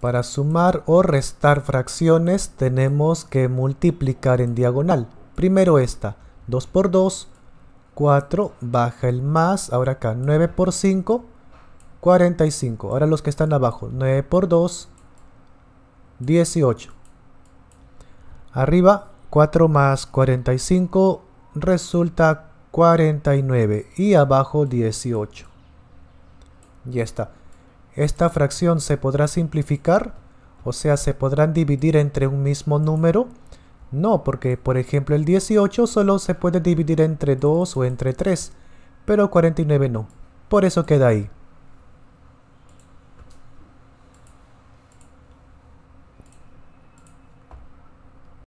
Para sumar o restar fracciones tenemos que multiplicar en diagonal. Primero esta, 2 por 2, 4, baja el más, ahora acá 9 por 5, 45. Ahora los que están abajo, 9 por 2, 18. Arriba, 4 más 45 resulta 49 y abajo 18. Ya está. Esta fracción se podrá simplificar, o sea, se podrán dividir entre un mismo número. No, porque por ejemplo el 18 solo se puede dividir entre 2 o entre 3, pero 49 no. Por eso queda ahí.